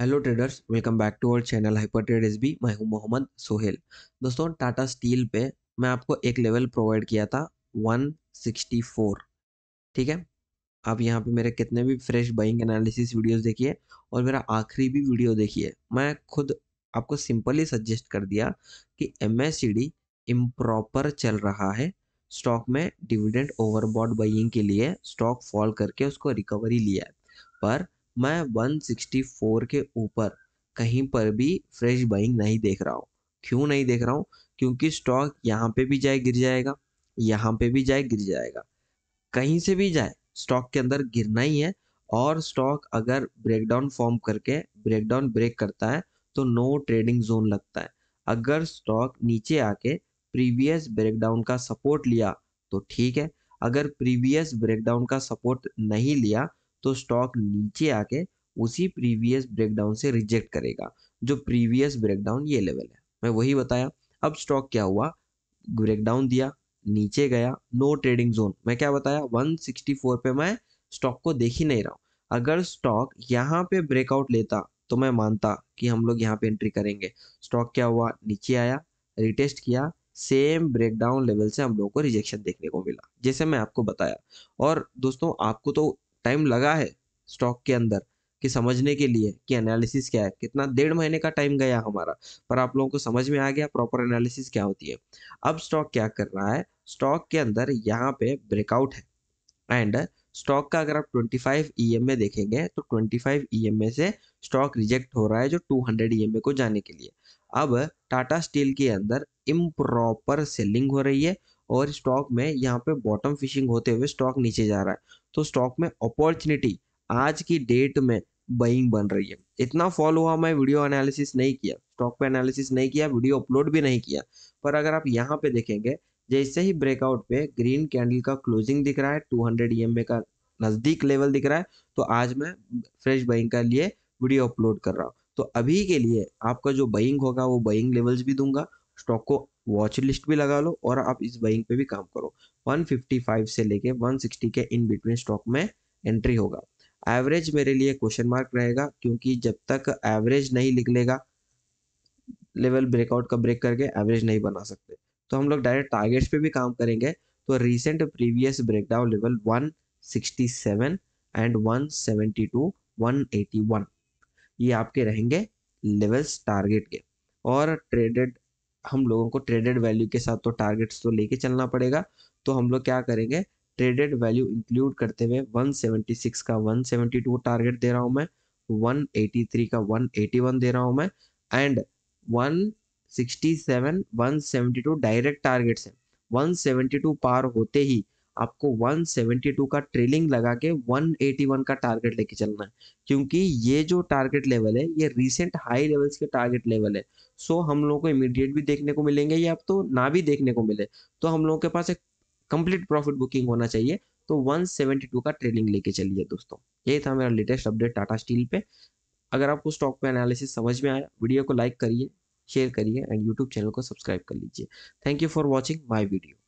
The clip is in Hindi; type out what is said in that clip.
hello traders welcome back to our channel hyper trade S B मैं हूं मोहम्मद सोहेल दोस्तों टाटा स्टील पे मैं आपको एक लेवल प्रोवाइड किया था 164 ठीक है आप यहां पे मेरे कितने भी फ्रेश बाइंग एनालिसिस वीडियोस देखिए और मेरा आखिरी भी वीडियो देखिए मैं खुद आपको सिंपली सजेस्ट कर दिया कि एम एस इम्प्रॉपर चल रहा है स्टॉक में डिविडेंड ओवरबॉड बाइंग के लिए स्टॉक फॉल करके उसको रिकवरी लिया है पर मैं 164 के ऊपर कहीं पर भी फ्रेश बाइंग नहीं देख रहा हूँ क्यों नहीं देख रहा हूँ क्योंकि स्टॉक यहाँ पे भी जाए गिर जाएगा यहाँ पे भी जाए गिर जाएगा कहीं से भी जाए स्टॉक के अंदर गिरना ही है और स्टॉक अगर ब्रेकडाउन फॉर्म करके ब्रेकडाउन ब्रेक करता है तो नो ट्रेडिंग जोन लगता है अगर स्टॉक नीचे आके प्रीवियस ब्रेकडाउन का सपोर्ट लिया तो ठीक है अगर प्रीवियस ब्रेकडाउन का सपोर्ट नहीं लिया तो स्टॉक नीचे आके उसी प्रीवियस ब्रेकडाउन से रिजेक्ट करेगा जो प्रीवियस ब्रेकडाउन ये लेवल है मैं वही बताया अब स्टॉक क्या हुआ ब्रेकडाउन दिया नीचे गया नो ट्रेडिंग जोन मैं क्या बताया 164 पे मैं स्टॉक को देख ही नहीं रहा हूँ अगर स्टॉक यहाँ पे ब्रेकआउट लेता तो मैं मानता कि हम लोग यहाँ पे एंट्री करेंगे स्टॉक क्या हुआ नीचे आया रिटेस्ट किया सेम ब्रेकडाउन लेवल से हम लोगों को रिजेक्शन देखने को मिला जैसे मैं आपको बताया और दोस्तों आपको तो टाइम लगा है स्टॉक के अंदर कि समझने के लिए कि एनालिसिस क्या है कितना डेढ़ महीने का टाइम गया हमारा पर आप लोगों को समझ में आ गया प्रॉपर एनालिसिस क्या होती है अब स्टॉक क्या कर रहा है स्टॉक के अंदर यहाँ पे ब्रेकआउट है एंड स्टॉक का अगर आप 25 फाइव e में देखेंगे तो 25 फाइव ईएमए से स्टॉक रिजेक्ट हो रहा है जो 200 हंड्रेड e को जाने के लिए अब टाटा स्टील के अंदर इम्प्रॉपर सेलिंग हो रही है और स्टॉक में यहाँ पे बॉटम फिशिंग होते हुए स्टॉक नीचे जा रहा है तो स्टॉक में अपॉर्चुनिटी आज की डेट में बइंग बन रही है इतना फॉल हुआ मैं वीडियो एनालिसिस नहीं किया स्टॉक पे एनालिसिस नहीं किया वीडियो अपलोड भी नहीं किया पर अगर आप यहाँ पे देखेंगे जैसे ही ब्रेकआउट पे ग्रीन कैंडल का क्लोजिंग दिख रहा है 200 हंड्रेड का नज़दीक लेवल दिख रहा है तो आज मैं फ्रेश बइंग के लिए वीडियो अपलोड कर रहा हूँ तो अभी के लिए आपका जो बइंग होगा वो बइंग लेवल्स भी दूंगा स्टॉक को वॉच लिस्ट भी लगा लो और आप इस बाइंग पे भी काम करो 155 से लेके 160 के इन बिटवीन स्टॉक में एंट्री होगा एवरेज मेरे लिए क्वेश्चन मार्क रहेगा क्योंकि जब तक एवरेज नहीं निकलेगा लेवल ब्रेकआउट का ब्रेक करके एवरेज नहीं बना सकते तो हम लोग डायरेक्ट टारगेट्स पे भी काम करेंगे तो recent previous breakdown level 167 and 172 181 ये आपके रहेंगे लेवल्स टारगेट के और ट्रेडेड हम लोगों को ट्रेडेड वैल्यू के साथ तो टारगेट्स तो लेके चलना पड़ेगा तो हम लोग क्या करेंगे ट्रेडेड वैल्यू इंक्लूड करते हुए 176 का 172 टारगेट दे रहा हूं मैं 183 का 181 दे रहा हूं मैं एंड 167 172 डायरेक्ट टारगेट्स हैं 172 पार होते ही आपको 172 का ट्रेलिंग लगा के 181 का टारगेट लेके चलना है क्योंकि ये जो टारगेट लेवल है ये रिसेंट हाई लेवल्स के टारगेट लेवल है सो हम लोगों को इमीडिएट भी देखने को मिलेंगे या तो ना भी देखने को मिले तो हम लोगों के पास एक कंप्लीट प्रॉफिट बुकिंग होना चाहिए तो 172 का ट्रेलिंग लेके चलिए दोस्तों ये था मेरा लेटेस्ट अपडेट टाटा स्टील पे अगर आपको स्टॉक पे एनालिसिस समझ में आया वीडियो को लाइक करिए शेयर करिए एंड यूट्यूब चैनल को सब्सक्राइब कर लीजिए thank you for watching my video